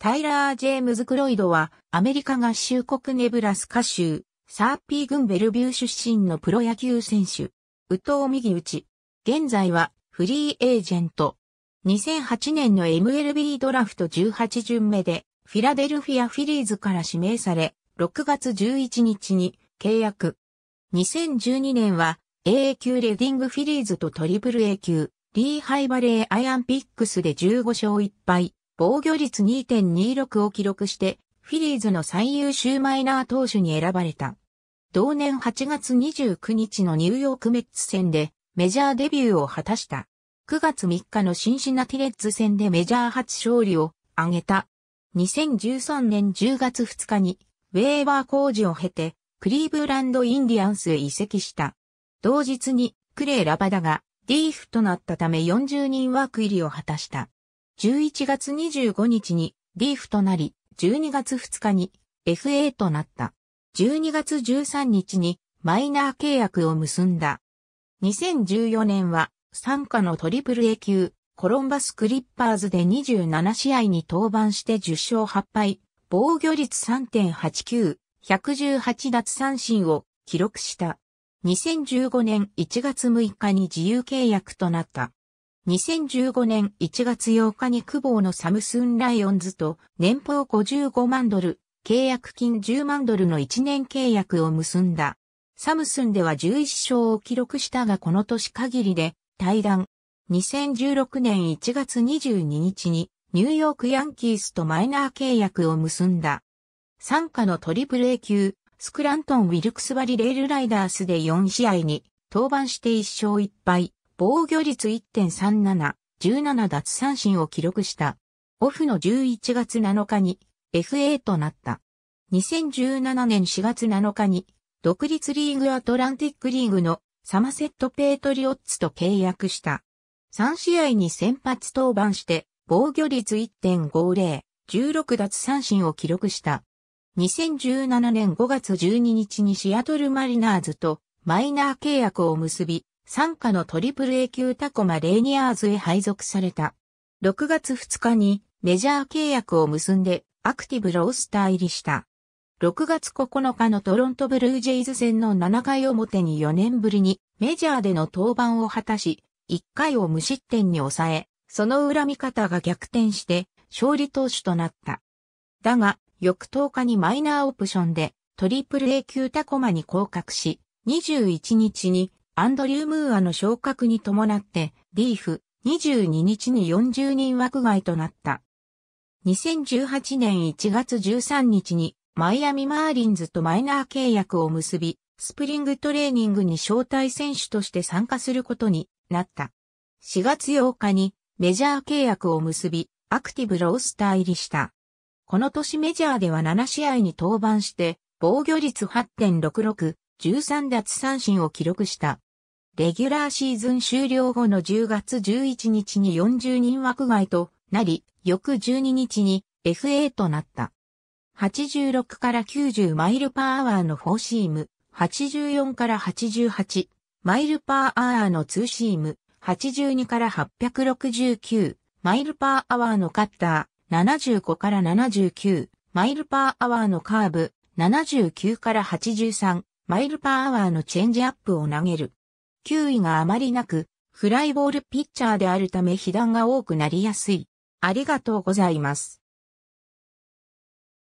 タイラー・ジェームズ・クロイドは、アメリカ合衆国ネブラスカ州、サーピーンベルビュー出身のプロ野球選手。宇藤右打ち。現在は、フリーエージェント。2008年の MLB ドラフト18巡目で、フィラデルフィア・フィリーズから指名され、6月11日に契約。2012年は、AA 級レディングフィリーズとトリプル A 級、リーハイバレーアイアンピックスで15勝1敗。防御率2.26を記録して、フィリーズの最優秀マイナー投手に選ばれた。同年8月29日のニューヨークメッツ戦でメジャーデビューを果たした。9月3日のシンシナティレッツ戦でメジャー初勝利を挙げた。2013年10月2日にウェーバー工事を経てクリーブランドインディアンスへ移籍した。同日にクレイ・ラバダがーフとなったため40人枠入りを果たした。11月25日にリーフとなり、12月2日に FA となった。12月13日にマイナー契約を結んだ。2014年は参加のトリプル A 級、コロンバスクリッパーズで27試合に登板して10勝8敗、防御率3.89、118奪三振を記録した。2015年1月6日に自由契約となった。2015年1月8日に久保のサムスンライオンズと年俸55万ドル、契約金10万ドルの1年契約を結んだ。サムスンでは11勝を記録したがこの年限りで退団。2016年1月22日にニューヨークヤンキースとマイナー契約を結んだ。参加のトリプル A 級、スクラントン・ウィルクスバリ・レールライダースで4試合に登板して1勝1敗。防御率1.37、17奪三振を記録した。オフの11月7日に FA となった。2017年4月7日に独立リーグアトランティックリーグのサマセット・ペートリオッツと契約した。3試合に先発登板して防御率1.50、16奪三振を記録した。2017年5月12日にシアトルマリナーズとマイナー契約を結び、傘下のトリプル A 級タコマレーニアーズへ配属された。6月2日にメジャー契約を結んでアクティブロースター入りした。6月9日のトロントブルージェイズ戦の7回表に4年ぶりにメジャーでの登板を果たし、1回を無失点に抑え、その恨み方が逆転して勝利投手となった。だが、翌10日にマイナーオプションでトリプル A 級タコマに降格し、21日にアンドリュー・ムーアの昇格に伴って、リーフ22日に40人枠外となった。2018年1月13日にマイアミマーリンズとマイナー契約を結び、スプリングトレーニングに招待選手として参加することになった。4月8日にメジャー契約を結び、アクティブロースター入りした。この年メジャーでは7試合に登板して、防御率8.66、13奪三振を記録した。レギュラーシーズン終了後の10月11日に40人枠外となり、翌12日に FA となった。86から90マイルパーアワーのフォーシーム、84から88マイルパーアワーのツーシーム、82から869マイルパーアワーのカッター、75から79マイルパーアワーのカーブ、79から83マイルパーアワーのチェンジアップを投げる。球威があまりなく、フライボールピッチャーであるため被弾が多くなりやすい。ありがとうございます。